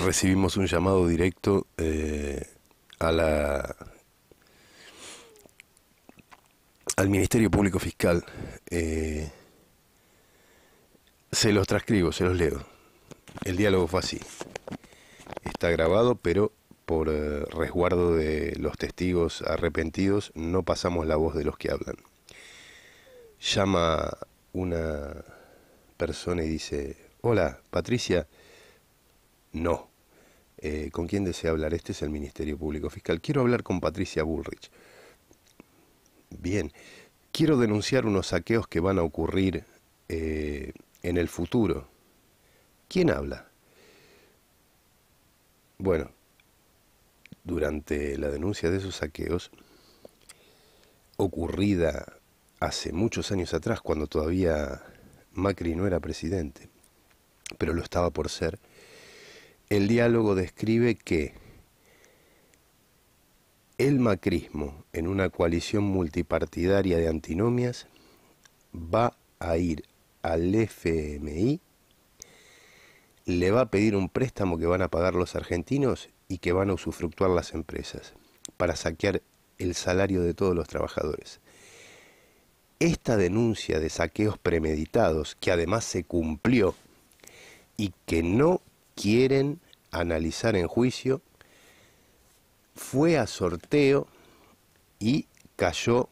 recibimos un llamado directo eh, a la, al Ministerio Público Fiscal. Eh, se los transcribo, se los leo. El diálogo fue así. Está grabado, pero por eh, resguardo de los testigos arrepentidos no pasamos la voz de los que hablan. Llama una persona y dice, hola, Patricia. No. Eh, ¿Con quién desea hablar? Este es el Ministerio Público Fiscal. Quiero hablar con Patricia Bullrich. Bien, quiero denunciar unos saqueos que van a ocurrir eh, en el futuro. ¿Quién habla? Bueno, durante la denuncia de esos saqueos, ocurrida hace muchos años atrás, cuando todavía Macri no era presidente, pero lo estaba por ser, el diálogo describe que el macrismo en una coalición multipartidaria de antinomias va a ir al FMI, le va a pedir un préstamo que van a pagar los argentinos y que van a usufructuar las empresas para saquear el salario de todos los trabajadores. Esta denuncia de saqueos premeditados, que además se cumplió y que no quieren analizar en juicio, fue a sorteo y cayó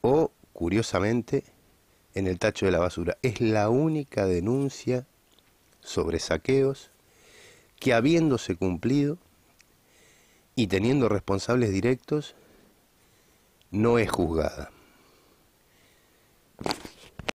o, curiosamente, en el tacho de la basura. Es la única denuncia sobre saqueos que habiéndose cumplido y teniendo responsables directos, no es juzgada.